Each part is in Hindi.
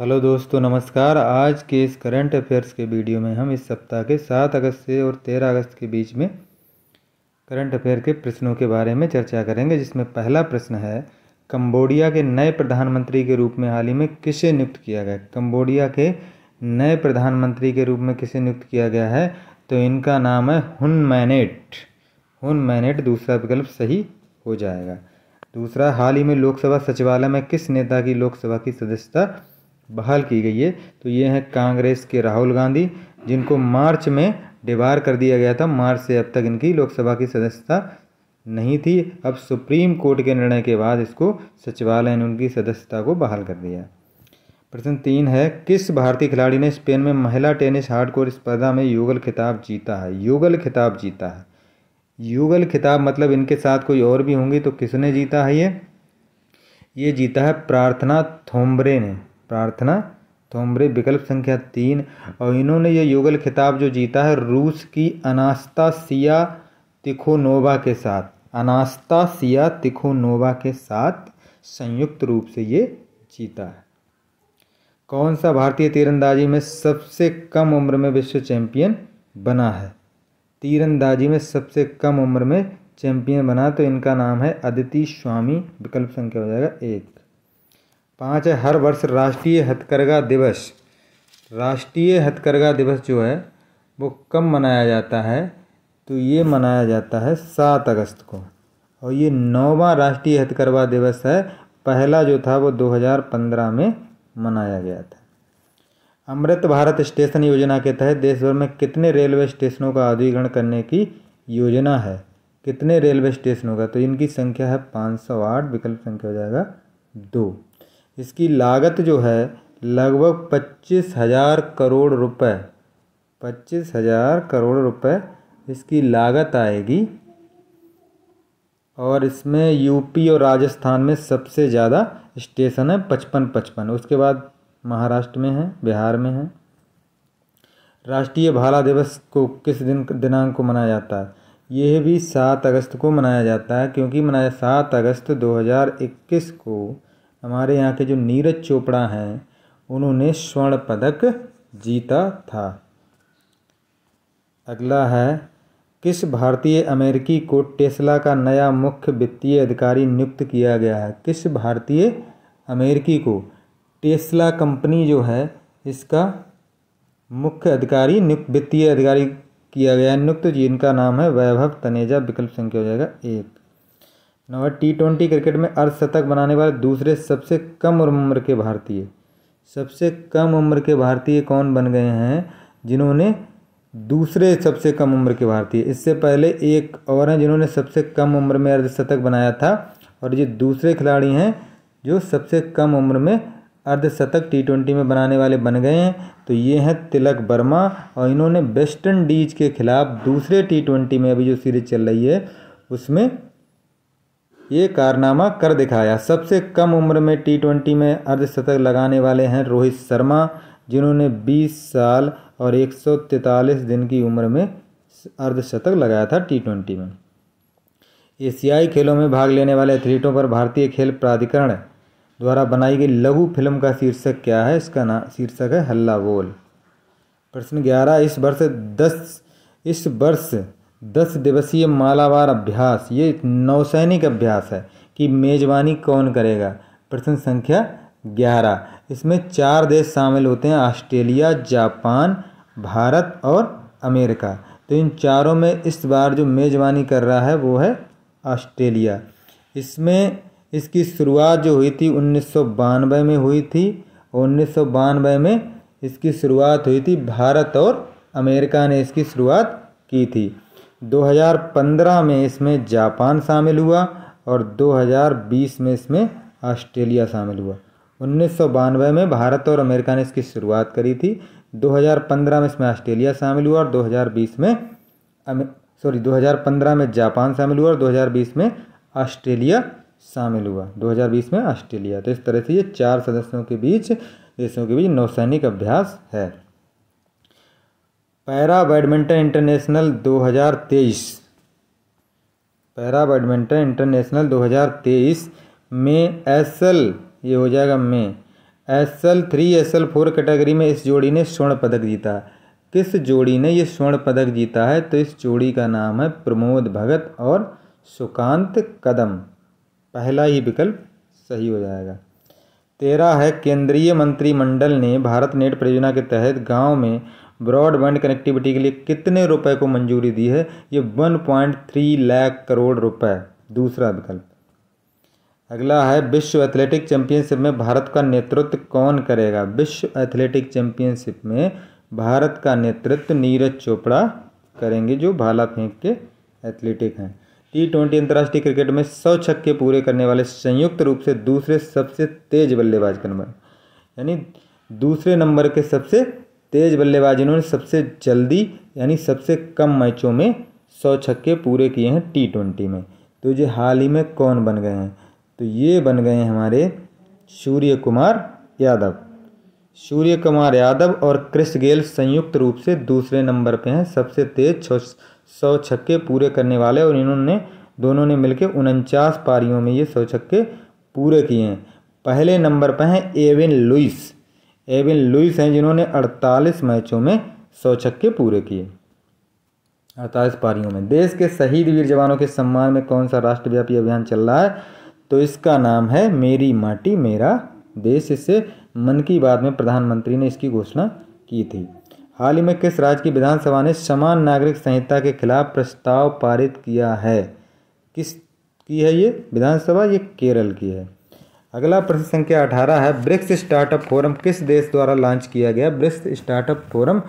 हेलो दोस्तों नमस्कार आज के इस करंट अफेयर्स के वीडियो में हम इस सप्ताह के सात अगस्त से और तेरह अगस्त के बीच में करंट अफेयर के प्रश्नों के बारे में चर्चा करेंगे जिसमें पहला प्रश्न है कंबोडिया के नए प्रधानमंत्री के रूप में हाल ही में किसे नियुक्त किया गया कंबोडिया के नए प्रधानमंत्री के रूप में किसे नियुक्त किया गया है तो इनका नाम है हुन मैनेट हुन मैनेट दूसरा विकल्प सही हो जाएगा दूसरा हाल ही में लोकसभा सचिवालय में किस नेता की लोकसभा की सदस्यता बहाल की गई है तो ये हैं कांग्रेस के राहुल गांधी जिनको मार्च में डिबार कर दिया गया था मार्च से अब तक इनकी लोकसभा की सदस्यता नहीं थी अब सुप्रीम कोर्ट के निर्णय के बाद इसको सचिवालय ने उनकी सदस्यता को बहाल कर दिया प्रश्न तीन है किस भारतीय खिलाड़ी ने स्पेन में महिला टेनिस हार्डकोर स्पर्धा में युगल खिताब जीता है युगल खिताब जीता है युगल खिताब मतलब इनके साथ कोई और भी होंगी तो किसने जीता है ये ये जीता है प्रार्थना थोम्बरे ने प्रार्थना तोमरे विकल्प संख्या तीन और इन्होंने ये युगल खिताब जो जीता है रूस की अनास्ता सिया तिखोनोवा के साथ अनास्ता सिया तिखोनोवा के साथ संयुक्त रूप से ये जीता है कौन सा भारतीय तीरंदाजी में सबसे कम उम्र में विश्व चैंपियन बना है तीरंदाजी में सबसे कम उम्र में चैंपियन बना तो इनका नाम है अदिति स्वामी विकल्प संख्या हो जाएगा एक पाँच है हर वर्ष राष्ट्रीय हथकरघा दिवस राष्ट्रीय हथकरघा दिवस जो है वो कब मनाया जाता है तो ये मनाया जाता है सात अगस्त को और ये नौवा राष्ट्रीय हथकरघा दिवस है पहला जो था वो 2015 में मनाया गया था अमृत भारत स्टेशन योजना के तहत देश भर में कितने रेलवे स्टेशनों का आधुनिकरण करने की योजना है कितने रेलवे स्टेशनों का तो इनकी संख्या है 508 विकल्प संख्या हो जाएगा दो इसकी लागत जो है लगभग पच्चीस हज़ार करोड़ रुपए पच्चीस हज़ार करोड़ रुपए इसकी लागत आएगी और इसमें यूपी और राजस्थान में सबसे ज़्यादा स्टेशन है पचपन पचपन उसके बाद महाराष्ट्र में है बिहार में है राष्ट्रीय भाला दिवस को किस दिन दिनांक को मनाया जाता है यह भी सात अगस्त को मनाया जाता है क्योंकि मनाया सात अगस्त 2021 को हमारे यहाँ के जो नीरज चोपड़ा हैं उन्होंने स्वर्ण पदक जीता था अगला है किस भारतीय अमेरिकी को टेस्ला का नया मुख्य वित्तीय अधिकारी नियुक्त किया गया है किस भारतीय अमेरिकी को टेस्ला कंपनी जो है इसका मुख्य अधिकारी नियुक्त वित्तीय अधिकारी किया गया है नियुक्त जिनका नाम है वैभव तनेजा विकल्प संख्या हो जाएगा एक नंबर टी ट्वेंटी क्रिकेट में अर्धशतक बनाने वाले दूसरे सबसे कम उम्र के भारतीय सबसे कम उम्र के भारतीय कौन बन गए हैं जिन्होंने दूसरे सबसे कम उम्र के भारतीय इससे पहले एक और हैं जिन्होंने सबसे कम उम्र में अर्धशतक बनाया था और ये दूसरे खिलाड़ी हैं जो सबसे कम उम्र में अर्धशतक टी ट्वेंटी में बनाने वाले बन गए हैं तो ये हैं तिलक वर्मा और इन्होंने वेस्टर्न डीज के खिलाफ दूसरे टी ट्वेंटी में अभी जो सीरीज चल रही है उसमें ये कारनामा कर दिखाया सबसे कम उम्र में टी ट्वेंटी में अर्धशतक लगाने वाले हैं रोहित शर्मा जिन्होंने 20 साल और एक दिन की उम्र में अर्धशतक लगाया था टी ट्वेंटी में एशियाई खेलों में भाग लेने वाले एथलीटों पर भारतीय खेल प्राधिकरण द्वारा बनाई गई लघु फिल्म का शीर्षक क्या है इसका नाम शीर्षक है हल्ला बोल प्रश्न ग्यारह इस वर्ष दस इस वर्ष दस दिवसीय मालावार अभ्यास ये नौसैनिक अभ्यास है कि मेज़बानी कौन करेगा प्रश्न संख्या ग्यारह इसमें चार देश शामिल होते हैं ऑस्ट्रेलिया जापान भारत और अमेरिका तो इन चारों में इस बार जो मेज़बानी कर रहा है वो है ऑस्ट्रेलिया इसमें इसकी शुरुआत जो हुई थी उन्नीस में हुई थी और उन्नीस में इसकी शुरुआत हुई थी भारत और अमेरिका ने इसकी शुरुआत की थी 2015 में इसमें जापान शामिल हुआ और 2020 में इसमें ऑस्ट्रेलिया शामिल हुआ उन्नीस में भारत और अमेरिका ने इसकी शुरुआत करी थी 2015 में इसमें ऑस्ट्रेलिया शामिल हुआ और 2020 में सॉरी 2015 में जापान शामिल हुआ और 2020 में ऑस्ट्रेलिया शामिल हुआ 2020 में ऑस्ट्रेलिया तो इस तरह से ये चार सदस्यों के बीच देशों के बीच नौसैनिक अभ्यास है para badminton international 2023 para badminton international 2023 में एस एल ये हो जाएगा में S L three S L four category में इस जोड़ी ने स्वर्ण पदक जीता किस जोड़ी ने ये स्वर्ण पदक जीता है तो इस जोड़ी का नाम है प्रमोद भगत और सुकांत कदम पहला ही विकल्प सही हो जाएगा तेरह है केंद्रीय मंत्रिमंडल ने भारत नेट परियोजना के तहत गांव में ब्रॉडबैंड कनेक्टिविटी के लिए कितने रुपए को मंजूरी दी है ये 1.3 लाख करोड़ रुपए दूसरा विकल्प अगला है विश्व एथलेटिक चैंपियनशिप में भारत का नेतृत्व कौन करेगा विश्व एथलेटिक चैंपियनशिप में भारत का नेतृत्व नीरज चोपड़ा करेंगे जो भाला फेंक के एथलेटिक हैं टी ट्वेंटी अंतर्राष्ट्रीय क्रिकेट में सौ छक्के पूरे करने वाले संयुक्त रूप से दूसरे सबसे तेज बल्लेबाज नंबर यानी दूसरे नंबर के सबसे तेज बल्लेबाज इन्होंने सबसे जल्दी यानी सबसे कम मैचों में सौ छक्के पूरे किए हैं टी ट्वेंटी में तो ये हाल ही में कौन बन गए हैं तो ये बन गए हैं हमारे सूर्य कुमार यादव सूर्य कुमार यादव और क्रिस गेल संयुक्त रूप से दूसरे नंबर पे हैं सबसे तेज सौ छक्के पूरे करने वाले और इन्होंने दोनों ने मिलकर उनचास पारियों में ये सौ छक्के पूरे किए हैं पहले नंबर पर हैं एविन लुइस एविन लुइस हैं जिन्होंने 48 मैचों में सौ छक्के पूरे किए 48 पारियों में देश के शहीद वीर जवानों के सम्मान में कौन सा राष्ट्रव्यापी अभियान चल रहा है तो इसका नाम है मेरी माटी मेरा देश इससे मन की बात में प्रधानमंत्री ने इसकी घोषणा की थी हाल ही में किस राज्य की विधानसभा ने समान नागरिक संहिता के खिलाफ प्रस्ताव पारित किया है किस की है ये विधानसभा ये केरल की है अगला प्रश्न संख्या अठारह है ब्रिक्स स्टार्टअप फोरम किस देश द्वारा लॉन्च किया गया ब्रिक्स स्टार्टअप फोरम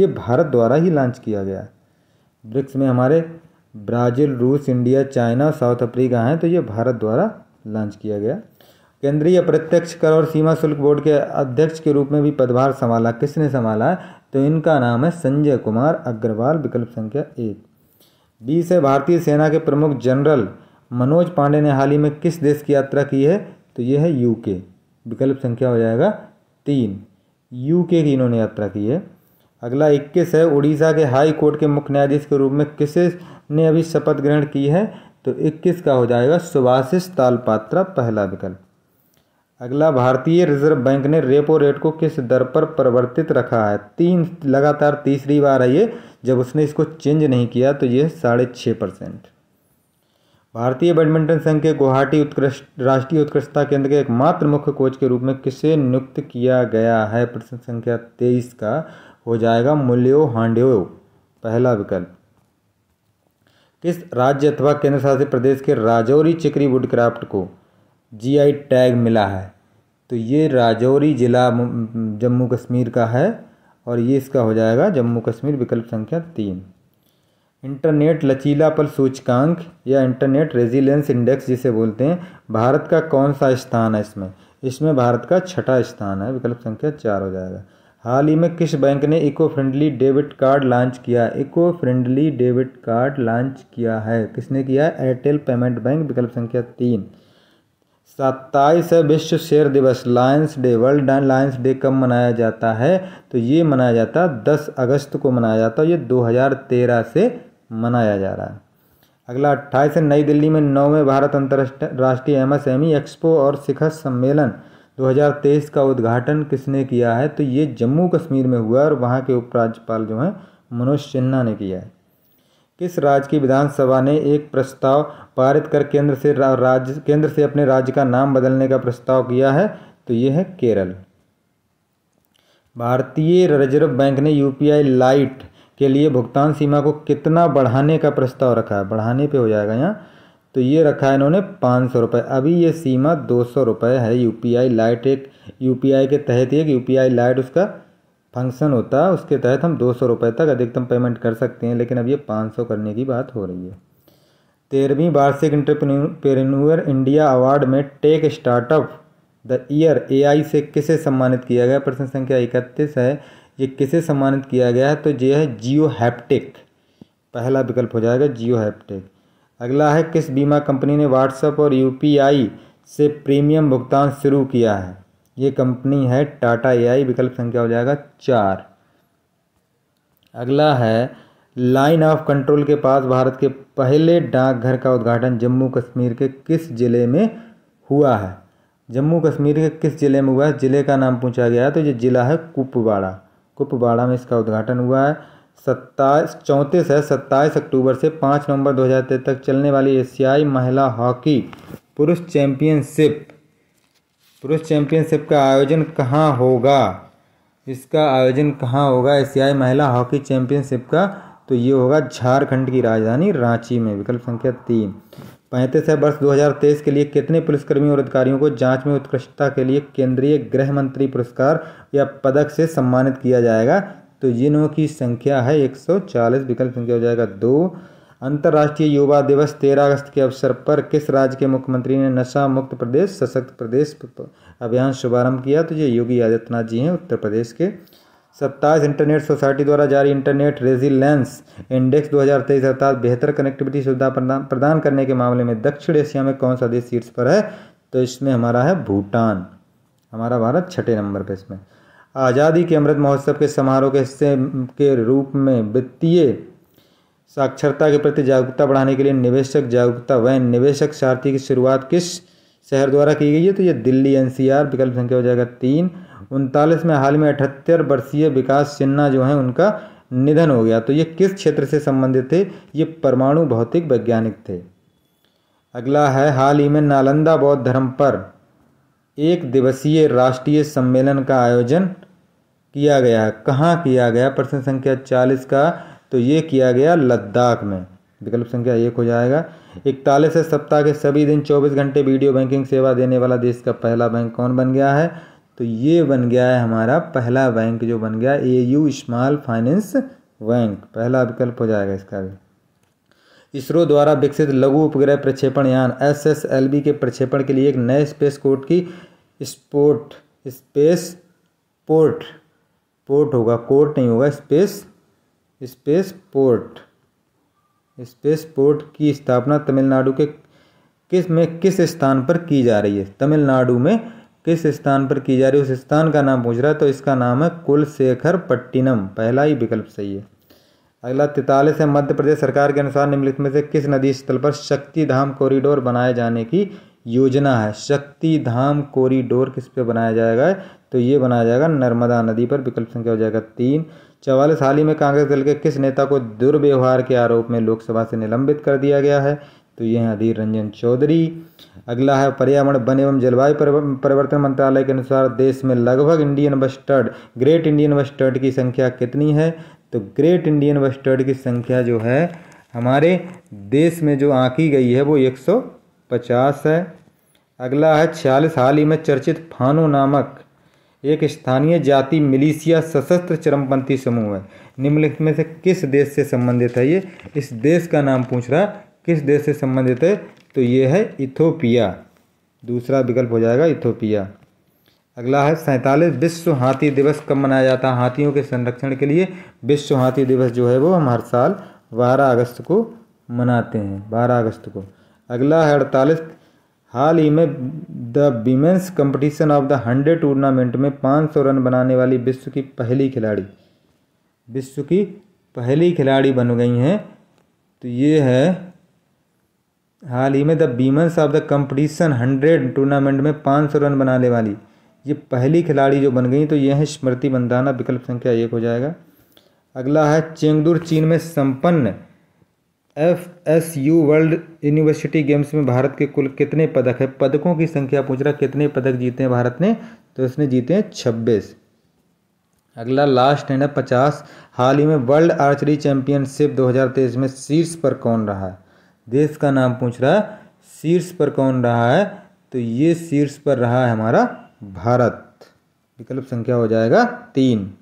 ये भारत द्वारा ही लॉन्च किया गया ब्रिक्स में हमारे ब्राज़ील रूस इंडिया चाइना साउथ अफ्रीका हैं तो ये भारत द्वारा लॉन्च किया गया केंद्रीय अप्रत्यक्ष कर और सीमा शुल्क बोर्ड के अध्यक्ष के रूप में भी पदभार संभाला किसने संभाला है तो इनका नाम है संजय कुमार अग्रवाल विकल्प संख्या एक बीस है भारतीय सेना के प्रमुख जनरल मनोज पांडे ने हाल ही में किस देश की यात्रा की है तो ये है यू के विकल्प संख्या हो जाएगा तीन यू के की इन्होंने यात्रा की है अगला इक्कीस है उड़ीसा के हाई कोर्ट के मुख्य न्यायाधीश के रूप में किसे ने अभी शपथ ग्रहण की है तो इक्कीस का हो जाएगा सुभाषिष तालपात्रा पहला विकल्प अगला भारतीय रिजर्व बैंक ने रेपो रेट को किस दर पर परिवर्तित रखा है तीन लगातार तीसरी बार है ये जब उसने इसको चेंज नहीं किया तो ये साढ़े छः परसेंट भारतीय बैडमिंटन संघ के गुवाहाटी उत्कृष्ट राष्ट्रीय उत्कृष्टता केंद्र के एकमात्र मुख्य कोच के रूप में किसे नियुक्त किया गया है प्रश्न संख्या तेईस का हो जाएगा मूल्यो हांड्यो पहला विकल्प किस राज्य अथवा केंद्र शासित प्रदेश के राजौरी चिकरी वुडक्राफ्ट को जीआई टैग मिला है तो ये राजौरी जिला जम्मू कश्मीर का है और ये इसका हो जाएगा जम्मू कश्मीर विकल्प संख्या तीन इंटरनेट लचीलापन सूचकांक या इंटरनेट रेजिलेंस इंडेक्स जिसे बोलते हैं भारत का कौन सा स्थान है इसमें इसमें भारत का छठा स्थान है विकल्प संख्या चार हो जाएगा हाल ही में किस बैंक ने eco friendly debit card launch किया eco friendly debit card launch किया है किसने किया एयरटेल पेमेंट बैंक विकल्प संख्या तीन सत्ताईस है विश्व शेयर दिवस lions day world lions day कब मनाया जाता है तो ये मनाया जाता है दस अगस्त को मनाया जाता है ये 2013 से मनाया जा रहा है अगला अट्ठाईस है नई दिल्ली में नौवें भारत अंतर्राष्ट्रीय M S M E expo और शिखर सम्मेलन 2023 का उद्घाटन किसने किया है तो ये जम्मू कश्मीर में हुआ और वहाँ के उपराज्यपाल जो हैं मनोज सिन्हा ने किया है किस राज्य की विधानसभा ने एक प्रस्ताव पारित कर केंद्र से राज्य केंद्र से अपने राज्य का नाम बदलने का प्रस्ताव किया है तो ये है केरल भारतीय रिजर्व बैंक ने यूपीआई लाइट के लिए भुगतान सीमा को कितना बढ़ाने का प्रस्ताव रखा है बढ़ाने पे हो जाएगा यहाँ तो ये रखा है इन्होंने पाँच सौ रुपये अभी ये सीमा दो सौ रुपये है यू पी आई लाइट एक यू पी आई के तहत एक यू पी आई लाइट उसका फंक्शन होता है उसके तहत हम दो सौ रुपये तक अधिकतम पेमेंट कर सकते हैं लेकिन अब ये पाँच सौ करने की बात हो रही है तेरहवीं वार्षिक इंटरप्रेन्यूर इंडिया अवार्ड में टेक स्टार्टअप द ईयर आई से किसे सम्मानित किया गया प्रश्न संख्या इकतीस है ये किसे सम्मानित किया गया है तो ये है जियो हैप्टिक पहला विकल्प हो जाएगा जियो हैप्टिक अगला है किस बीमा कंपनी ने व्हाट्सएप और यूपीआई से प्रीमियम भुगतान शुरू किया है ये कंपनी है टाटा एआई विकल्प संख्या हो जाएगा चार अगला है लाइन ऑफ कंट्रोल के पास भारत के पहले डाकघर का उद्घाटन जम्मू कश्मीर के किस ज़िले में हुआ है जम्मू कश्मीर के किस ज़िले में हुआ है ज़िले का नाम पूछा गया है तो ये ज़िला है कुपवाड़ा कुपवाड़ा में इसका उद्घाटन हुआ है सत्ताईस चौंतीस है सत्ताईस अक्टूबर से पाँच नवंबर तेरह तक चलने वाली एशियाई महिला हॉकी पुरुष चैंपियनशिप पुरुष चैंपियनशिप का आयोजन कहाँ होगा इसका आयोजन कहाँ होगा एशियाई महिला हॉकी चैंपियनशिप का तो ये होगा झारखंड की राजधानी रांची में विकल्प संख्या तीन पैंतीस है वर्ष 2023 के लिए कितने पुलिसकर्मियों और अधिकारियों को जांच में उत्कृष्टता के लिए केंद्रीय गृह मंत्री पुरस्कार या पदक से सम्मानित किया जाएगा तो जिनों की संख्या है 140 विकल्प संख्या हो जाएगा दो अंतर्राष्ट्रीय युवा दिवस तेरह अगस्त के अवसर पर किस राज्य के मुख्यमंत्री ने नशा मुक्त प्रदेश सशक्त प्रदेश अभियान शुभारम्भ किया तो ये योगी आदित्यनाथ जी हैं उत्तर प्रदेश के सत्ताईस इंटरनेट सोसाइटी द्वारा जारी इंटरनेट रेजिलेंस इंडेक्स 2023 अर्थात बेहतर कनेक्टिविटी सुविधा प्रदान करने के मामले में दक्षिण एशिया में कौन सा देश शीर्ष पर है तो इसमें हमारा है भूटान हमारा भारत छठे नंबर पर इसमें आज़ादी के अमृत महोत्सव के समारोह के हिस्से के रूप में वित्तीय साक्षरता के प्रति जागरूकता बढ़ाने के लिए निवेशक जागरूकता वैन निवेशक सारथी की शुरुआत किस शहर द्वारा की गई है तो ये दिल्ली एनसीआर विकल्प संख्या हो जाएगा तीन उनतालीस में हाल में अठहत्तर वर्षीय विकास सिन्हा जो हैं उनका निधन हो गया तो ये किस क्षेत्र से संबंधित थे ये परमाणु भौतिक वैज्ञानिक थे अगला है हाल ही में नालंदा बौद्ध धर्म पर एक दिवसीय राष्ट्रीय सम्मेलन का आयोजन किया गया कहाँ किया गया प्रश्न संख्या चालीस का तो ये किया गया लद्दाख में विकल्प संख्या एक हो जाएगा इकतालीस सप्ताह के सभी दिन चौबीस घंटे वीडियो बैंकिंग सेवा देने वाला देश का पहला बैंक कौन बन गया है तो ये बन गया है हमारा पहला बैंक जो बन गया A U small finance bank पहला विकल्प हो जाएगा इसका भी इसरो द्वारा विकसित लघु उपग्रह प्रक्षेपण यान एस एस एल बी के प्रक्षेपण के लिए एक नए स्पेस कोर्ट की स्पोर्ट स्पेस पोर्ट पोर्ट होगा कोर्ट नहीं होगा space space port space port की स्थापना तमिलनाडु के किस में किस स्थान पर की जा रही है तमिलनाडु में किस स्थान पर की जा रही है उस स्थान का नाम पूछ रहा है तो इसका नाम है कुलशेखर पट्टिनम पहला ही विकल्प सही है अगला तैतालीस है मध्य प्रदेश सरकार के अनुसार निम्नलिखित में से किस नदी स्थल पर शक्ति धाम कॉरिडोर बनाए जाने की योजना है शक्ति धाम कॉरिडोर किस पे बनाया जाएगा तो ये बनाया जाएगा नर्मदा नदी पर विकल्प संख्या हो जाएगा तीन चवालीस हाल ही में कांग्रेस दल के किस नेता को दुर्व्यवहार के आरोप में लोकसभा से निलंबित कर दिया गया है तो ये हैं अधीर रंजन चौधरी अगला है पर्यावरण वन एवं जलवायु परिवर्तन मंत्रालय के अनुसार देश में लगभग Indian bustard great Indian bustard की संख्या कितनी है तो ग्रेट इंडियन बस्टर्ड की संख्या जो है हमारे देश में जो आंकी गई है वो 150 है अगला है छियालीस हाल ही में चर्चित फानो नामक एक स्थानीय जाति मिलिशिया सशस्त्र चरमपंथी समूह है निम्नलिखित में से किस देश से संबंधित है ये इस देश का नाम पूछ रहा है किस देश से संबंधित है तो ये है इथोपिया दूसरा विकल्प हो जाएगा इथोपिया अगला है सैंतालीस विश्व हाथी दिवस कब मनाया जाता है हाथियों के संरक्षण के लिए विश्व हाथी दिवस जो है वो हम हर साल बारह अगस्त को मनाते हैं बारह अगस्त को अगला है अड़तालीस हाल ही में the women's competition of the hundred tournament में पाँच सौ रन बनाने वाली विश्व की पहली खिलाड़ी विश्व की पहली खिलाड़ी बन गई हैं तो ये है हाल ही में the women's of the competition hundred tournament में पाँच सौ रन बनाने वाली ये पहली खिलाड़ी जो बन गई तो यह है स्मृति मंदाना विकल्प संख्या एक हो जाएगा अगला है चेंगदूर चीन में संपन्न F S U world university games में भारत के कुल कितने पदक है पदकों की संख्या पूछ रहा कितने पदक जीते हैं भारत ने तो इसने जीते हैं छब्बीस अगला लास्ट एंड ना पचास हाल ही में वर्ल्ड आर्चरी चैंपियनशिप 2023 में शीर्ष पर कौन रहा है देश का नाम पूछ रहा है शीर्ष पर कौन रहा है तो ये शीर्ष पर रहा है हमारा भारत विकल्प संख्या हो जाएगा तीन